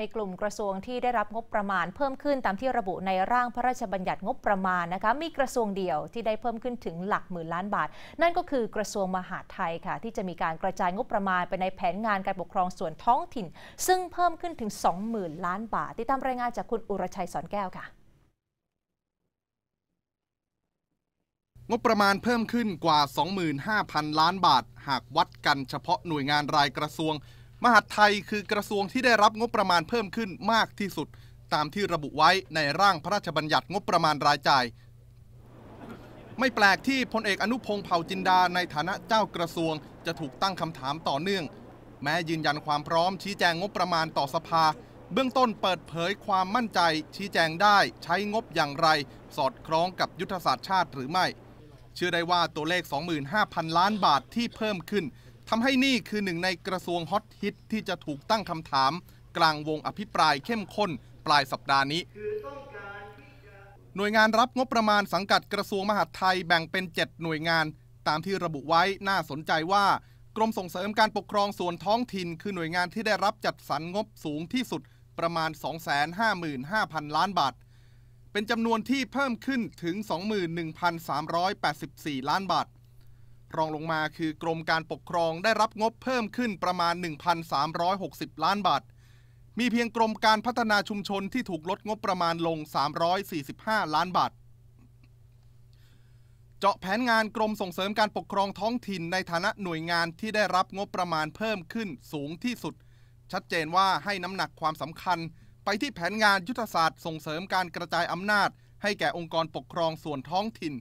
ในกลุ่มกระทรวงที่ได้รับงบประมาณเพิ่มขึ้นตามที่ระบุในร่างพระราชบัญญัติงบประมาณนะคะมีกระทรวงเดียวที่ได้เพิ่มขึ้นถึงหลักหมื่นล้านบาท นั่นก็คือกระทรวงมหาดไทยค่ะ ที่จะมีการกระจายงบประมาณไปในแผนงานการปกครองส่วนท้องถิ่น ซึ่งเพิ่มขึ้นถึง 20,000 ล้านบาทติดตามรายงานจากคุณอุรชัยสอนแก้วค่ะงบประมาณเพิ่มขึ้นกว่า25,000ล้านบาท หากวัดกันเฉพาะหน่วยงานรายกระทรวงมหาดไทยคือกระทรวงที่ได้รับงบประมาณเพิ่มขึ้นมากที่สุด ตามที่ระบุไว้ในร่างพระราชบัญญัติงบประมาณรายจ่ายไม่แปลกที่พลเอกอนุพงศ์เผ่าจินดาในฐานะเจ้ากระทรวง จะถูกตั้งคำถามต่อเนื่อง แม้ยืนยันความพร้อมชี้แจงงบประมาณต่อสภา เบื้องต้นเปิดเผยความมั่นใจ ชี้แจงได้ ใช้งบอย่างไร สอดคล้องกับยุทธศาสตร์ชาติหรือไม่เชื่อได้ว่าตัวเลข25,000ล้านบาทที่เพิ่มขึ้นทำให้นี่คือหนึ่งในกระทรวงฮอตฮิตที่จะถูกตั้งคำถาม กลางวงอภิปรายเข้มข้นปลายสัปดาห์นี้ หน่วยงานรับงบประมาณสังกัดกระทรวงมหาดไทยแบ่งเป็น 7 หน่วยงาน ตามที่ระบุไว้น่าสนใจว่ากรมส่งเสริมการปกครองส่วนท้องถิ่น คือหน่วยงานที่ได้รับจัดสรรงบสูงที่สุดประมาณ 255,000 ล้านบาทเป็นจำนวนที่เพิ่มขึ้นถึง 21,384 ล้านบาทรองลงมาคือกรมการปกครองได้รับงบเพิ่มขึ้นประมาณ 1,360 ล้านบาทมีเพียงกรมการพัฒนาชุมชนที่ถูกลดงบประมาณลง 345 ล้านบาทเจาะแผนงานกรมส่งเสริมการปกครองท้องถิ่นในฐานะหน่วยงานที่ได้รับงบประมาณเพิ่มขึ้นสูงที่สุด ชัดเจนว่าให้น้ำหนักความสำคัญไปที่แผนงานยุทธศาสตร์ ส่งเสริมการกระจายอำนาจ ให้แก่องค์กรปกครองส่วนท้องถิ่น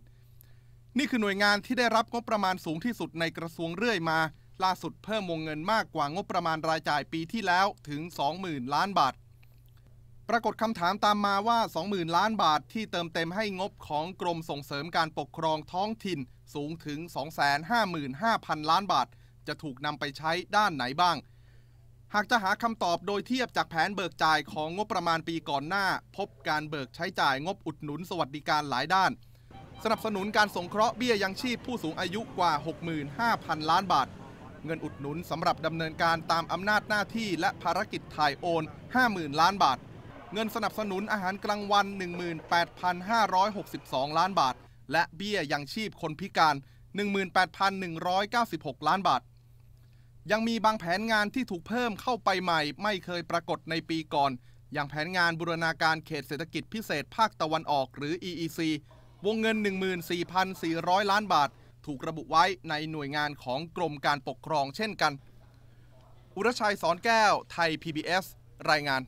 นี่คือหน่วยงานที่ได้รับงบประมาณสูงที่สุดในกระทรวงเรื่อยมา ล่าสุดเพิ่มวงเงินมากกว่างบประมาณรายจ่ายปีที่แล้วถึง 20,000ล้านบาท ปรากฏคำถามตามมาว่า20,000 ล้านบาทที่เติมเต็มให้งบของกรมส่งเสริมการปกครองท้องถิ่นสูงถึง 255,000 ล้านบาท จะถูกนำไปใช้ด้านไหนบ้าง หากจะหาคำตอบโดยเทียบจากแผนเบิกจ่ายของงบประมาณปีก่อนหน้า พบการเบิกใช้จ่ายงบอุดหนุนสวัสดิการหลายด้านสนับสนุนการสงเคราะห์เบี้ยยังชีพผู้สูงอายุกว่า 65,000 ล้านบาท เงินอุดหนุนสำหรับดำเนินการตามอำนาจหน้าที่และภารกิจถ่ายโอน50,000 ล้านบาท เงินสนับสนุนอาหารกลางวัน 18,562 ล้านบาท และเบี้ยยังชีพคนพิการ 18,196 ล้านบาท ยังมีบางแผนงานที่ถูกเพิ่มเข้าไปใหม่ไม่เคยปรากฏในปีก่อนอย่างแผนงานบูรณาการเขตเศรษฐกิจพิเศษภาคตะวันออกหรือ EEC วงเงิน 14,400 ล้านบาท ถูกระบุไว้ในหน่วยงานของกรมการปกครองเช่นกัน อุรชัยสอนแก้วไทย PBS รายงาน